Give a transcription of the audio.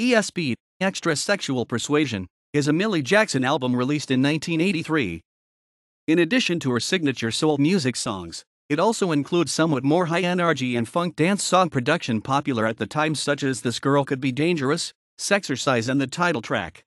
ESP, Extra Sexual Persuasion, is a Millie Jackson album released in 1983. In addition to her signature soul music songs, it also includes somewhat more high energy and funk dance song production popular at the time, such as This Girl Could Be Dangerous, Sexercise, and the title track.